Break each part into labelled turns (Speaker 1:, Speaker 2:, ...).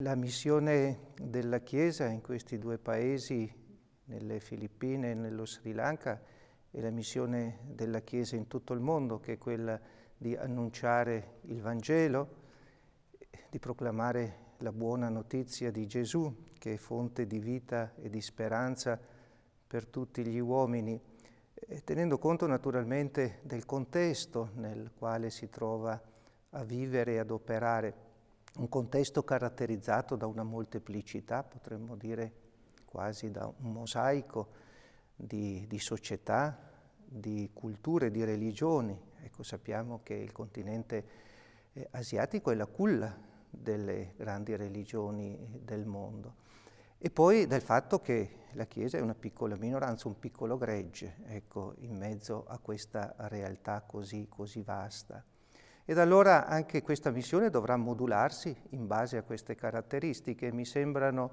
Speaker 1: La missione della Chiesa in questi due paesi, nelle Filippine e nello Sri Lanka, e la missione della Chiesa in tutto il mondo, che è quella di annunciare il Vangelo, di proclamare la buona notizia di Gesù, che è fonte di vita e di speranza per tutti gli uomini, eh, tenendo conto naturalmente del contesto nel quale si trova a vivere e ad operare un contesto caratterizzato da una molteplicità, potremmo dire quasi da un mosaico di, di società, di culture, di religioni. Ecco, sappiamo che il continente eh, asiatico è la culla delle grandi religioni eh, del mondo. E poi dal fatto che la Chiesa è una piccola minoranza, un piccolo gregge, ecco, in mezzo a questa realtà così, così vasta. Ed allora anche questa missione dovrà modularsi in base a queste caratteristiche. Mi sembrano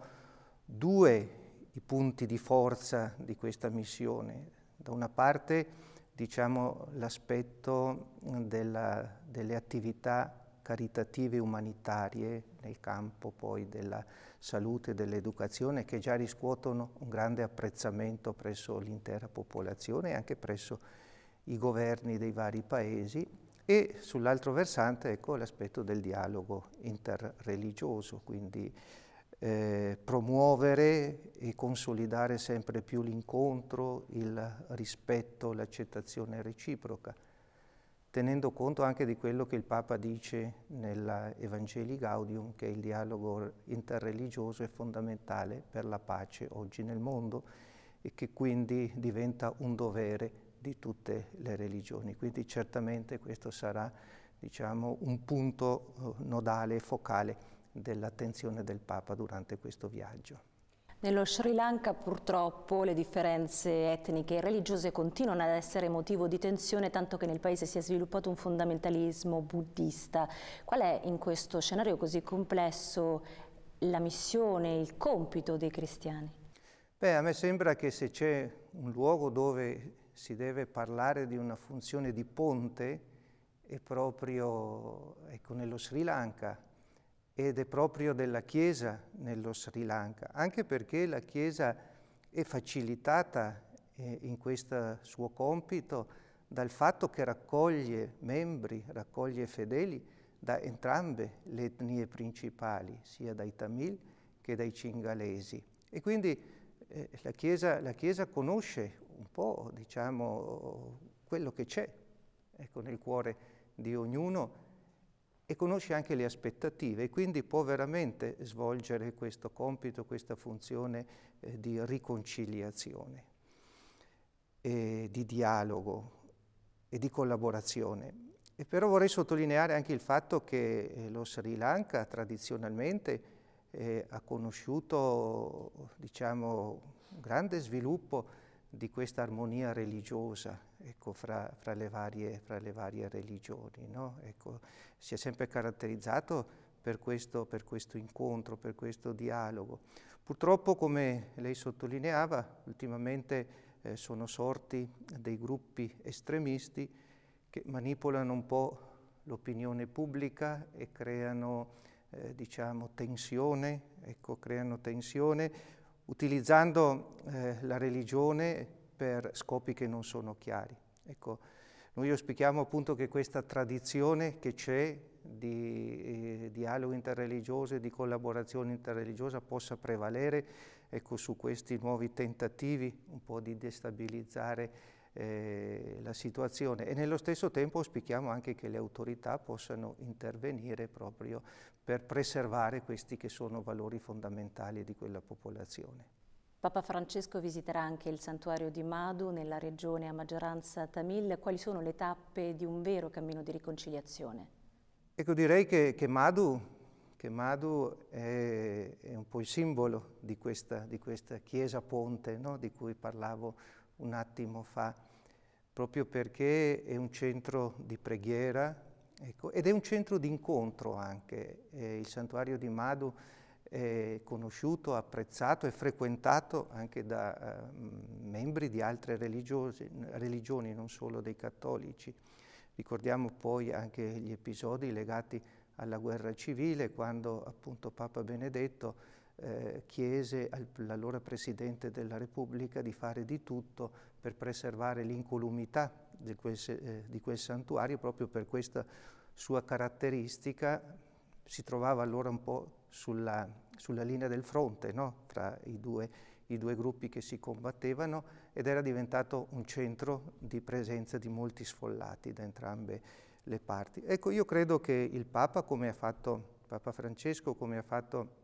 Speaker 1: due i punti di forza di questa missione. Da una parte, diciamo, l'aspetto delle attività caritative umanitarie nel campo poi della salute e dell'educazione che già riscuotono un grande apprezzamento presso l'intera popolazione e anche presso i governi dei vari paesi e sull'altro versante ecco, l'aspetto del dialogo interreligioso, quindi eh, promuovere e consolidare sempre più l'incontro, il rispetto, l'accettazione reciproca, tenendo conto anche di quello che il Papa dice nella Evangelii Gaudium, che il dialogo interreligioso è fondamentale per la pace oggi nel mondo e che quindi diventa un dovere di tutte le religioni. Quindi certamente questo sarà diciamo, un punto eh, nodale e focale dell'attenzione del Papa durante questo viaggio.
Speaker 2: Nello Sri Lanka purtroppo le differenze etniche e religiose continuano ad essere motivo di tensione, tanto che nel paese si è sviluppato un fondamentalismo buddista. Qual è in questo scenario così complesso la missione, il compito dei cristiani?
Speaker 1: Beh, a me sembra che se c'è un luogo dove si deve parlare di una funzione di ponte è proprio ecco, nello Sri Lanka ed è proprio della Chiesa nello Sri Lanka, anche perché la Chiesa è facilitata eh, in questo suo compito dal fatto che raccoglie membri, raccoglie fedeli da entrambe le etnie principali, sia dai Tamil che dai Cingalesi. E quindi eh, la, Chiesa, la Chiesa conosce un po' diciamo, quello che c'è ecco, nel cuore di ognuno e conosce anche le aspettative e quindi può veramente svolgere questo compito, questa funzione eh, di riconciliazione, eh, di dialogo e di collaborazione. E però vorrei sottolineare anche il fatto che eh, lo Sri Lanka tradizionalmente eh, ha conosciuto diciamo, un grande sviluppo di questa armonia religiosa ecco, fra, fra, le varie, fra, le varie, religioni. No? Ecco, si è sempre caratterizzato per questo, per questo, incontro, per questo dialogo. Purtroppo, come lei sottolineava, ultimamente eh, sono sorti dei gruppi estremisti che manipolano un po' l'opinione pubblica e creano eh, diciamo, tensione, ecco, creano tensione utilizzando eh, la religione per scopi che non sono chiari. Ecco, noi auspichiamo appunto che questa tradizione che c'è di eh, dialogo interreligioso e di collaborazione interreligiosa possa prevalere ecco, su questi nuovi tentativi un po' di destabilizzare eh, la situazione e nello stesso tempo auspichiamo anche che le autorità possano intervenire proprio per preservare questi che sono valori fondamentali di quella popolazione.
Speaker 2: Papa Francesco visiterà anche il santuario di Madu nella regione a maggioranza tamil. Quali sono le tappe di un vero cammino di riconciliazione?
Speaker 1: Ecco, direi che, che Madu, che Madu è, è, un po' il simbolo di questa, di questa chiesa ponte no? di cui parlavo un attimo fa, proprio perché è un centro di preghiera ecco, ed è un centro di incontro anche. Eh, il santuario di Madu è conosciuto, apprezzato e frequentato anche da eh, membri di altre religioni, non solo dei cattolici. Ricordiamo poi anche gli episodi legati alla guerra civile, quando appunto Papa Benedetto eh, chiese all'allora Presidente della Repubblica di fare di tutto per preservare l'incolumità di, eh, di quel santuario proprio per questa sua caratteristica si trovava allora un po' sulla, sulla linea del fronte, no? tra i due, i due, gruppi che si combattevano ed era diventato un centro di presenza di molti sfollati da entrambe le parti. Ecco, io credo che il Papa, come ha fatto Papa Francesco, come ha fatto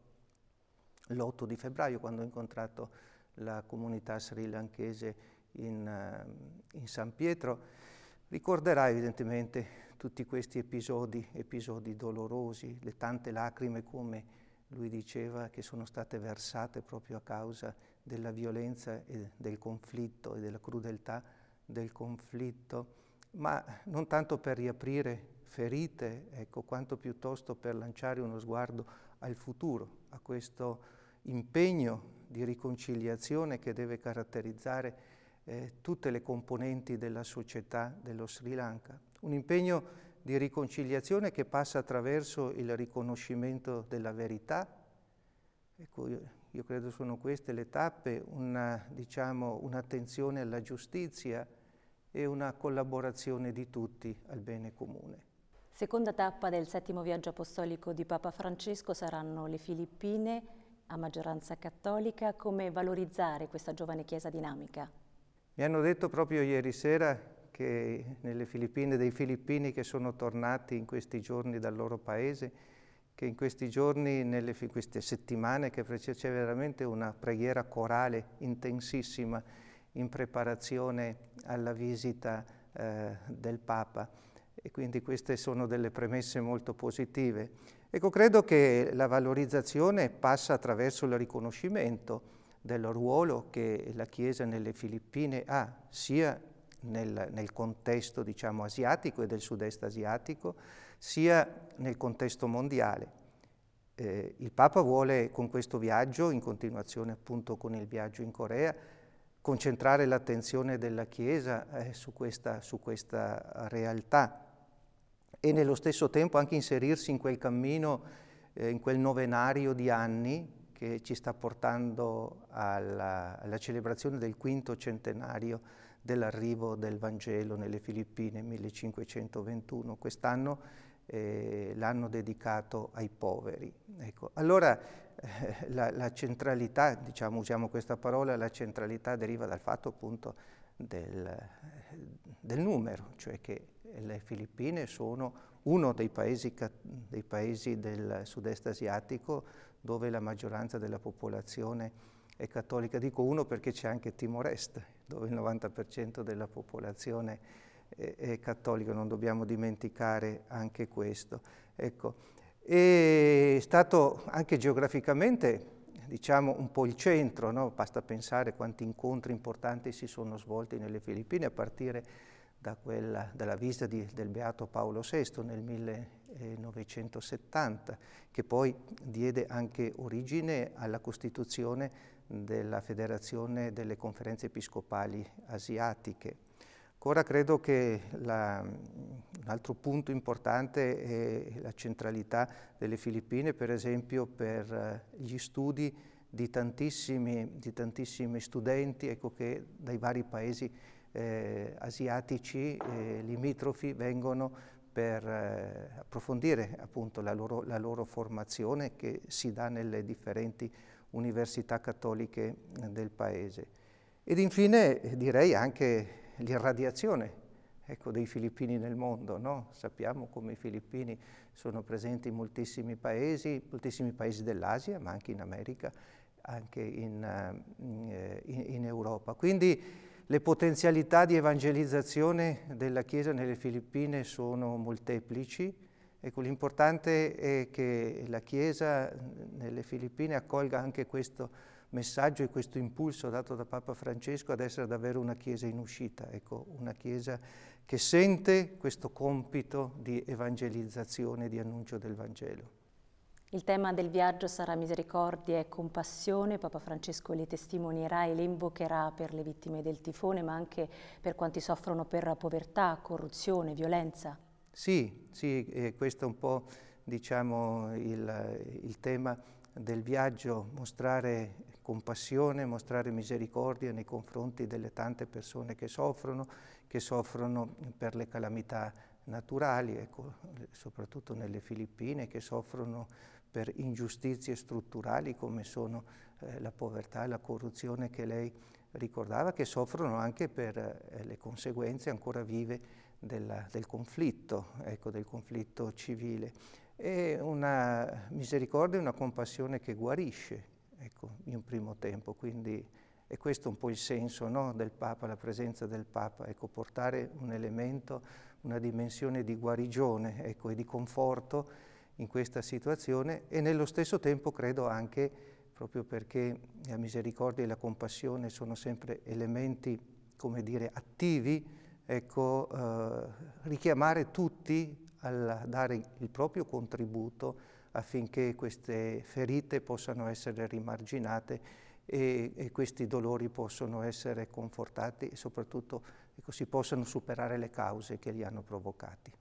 Speaker 1: l'8 di febbraio quando ho incontrato la comunità srilanchese in, eh, in San Pietro. Ricorderà evidentemente tutti questi episodi, episodi dolorosi, le tante lacrime come lui diceva che sono state versate proprio a causa della violenza e del conflitto e della crudeltà del conflitto, ma non tanto per riaprire ferite, ecco, quanto piuttosto per lanciare uno sguardo al futuro, a questo impegno di riconciliazione che deve caratterizzare eh, tutte le componenti della società dello Sri Lanka. Un impegno di riconciliazione che passa attraverso il riconoscimento della verità. Ecco, io, io credo sono queste le tappe, una, diciamo, un'attenzione alla giustizia e una collaborazione di tutti al bene comune.
Speaker 2: Seconda tappa del settimo viaggio apostolico di Papa Francesco saranno le Filippine, a maggioranza cattolica, come valorizzare questa giovane chiesa dinamica?
Speaker 1: Mi hanno detto proprio ieri sera che nelle Filippine, dei filippini che sono tornati in questi giorni dal loro paese, che in questi giorni, nelle queste settimane, che c'è veramente una preghiera corale intensissima in preparazione alla visita eh, del Papa e quindi queste sono delle premesse molto positive. Ecco, credo che la valorizzazione passa attraverso il riconoscimento del ruolo che la Chiesa nelle Filippine ha, sia nel, nel contesto diciamo, asiatico e del sud-est asiatico, sia nel contesto mondiale. Eh, il Papa vuole con questo viaggio, in continuazione appunto con il viaggio in Corea, concentrare l'attenzione della Chiesa eh, su, questa, su questa realtà e nello stesso tempo anche inserirsi in quel cammino, eh, in quel novenario di anni che ci sta portando alla, alla celebrazione del quinto centenario dell'arrivo del Vangelo nelle Filippine 1521. Quest'anno eh, l'hanno dedicato ai poveri. Ecco. Allora eh, la, la, centralità, diciamo, usiamo questa parola, la centralità deriva dal fatto appunto del, del numero, cioè che le Filippine sono uno dei paesi, dei paesi, del sud-est asiatico dove la maggioranza della popolazione è cattolica. Dico uno perché c'è anche Timor Est, dove il 90% della popolazione è, è, cattolica, non dobbiamo dimenticare anche questo. Ecco. è stato anche geograficamente diciamo un po' il centro, no? basta pensare quanti incontri importanti si sono svolti nelle Filippine a partire da quella, dalla visita di, del Beato Paolo VI nel 1970, che poi diede anche origine alla costituzione della Federazione delle Conferenze Episcopali Asiatiche. Ancora credo che la, un altro punto importante è la centralità delle Filippine, per esempio per eh, gli studi di tantissimi, di tantissimi studenti ecco, che dai vari paesi eh, asiatici eh, limitrofi vengono per eh, approfondire appunto la loro, la loro, formazione che si dà nelle differenti università cattoliche eh, del paese. Ed infine eh, direi anche l'irradiazione ecco, dei filippini nel mondo. No? Sappiamo come i filippini sono presenti in moltissimi paesi, moltissimi paesi dell'Asia, ma anche in America, anche in, eh, in, in Europa. Quindi le potenzialità di evangelizzazione della Chiesa nelle Filippine sono molteplici. Ecco, l'importante è che la Chiesa nelle Filippine accolga anche questo messaggio e questo impulso dato da Papa Francesco ad essere davvero una Chiesa in uscita, ecco, una Chiesa che sente questo compito di evangelizzazione, di annuncio del Vangelo.
Speaker 2: Il tema del viaggio sarà misericordia e compassione. Papa Francesco le testimonierà e le invocherà per le vittime del tifone, ma anche per quanti soffrono per povertà, corruzione, violenza.
Speaker 1: Sì, sì, questo è un po' diciamo, il, il tema del viaggio, mostrare compassione, mostrare misericordia nei confronti delle tante persone che soffrono, che soffrono per le calamità naturali, ecco, soprattutto nelle Filippine, che soffrono per ingiustizie strutturali come sono eh, la povertà e la corruzione che lei ricordava, che soffrono anche per eh, le conseguenze ancora vive della, del conflitto, ecco, del conflitto civile. E una misericordia e una compassione che guarisce, ecco, in primo tempo. Quindi è questo un po' il senso no, del Papa, la presenza del Papa, ecco, portare un elemento, una dimensione di guarigione ecco, e di conforto in questa situazione e nello stesso tempo credo anche, proprio perché la misericordia e la compassione sono sempre elementi, come dire, attivi, ecco, eh, richiamare tutti a dare il proprio contributo affinché queste ferite possano essere rimarginate e, e questi dolori possano essere confortati e soprattutto ecco, si possano superare le cause che li hanno provocati.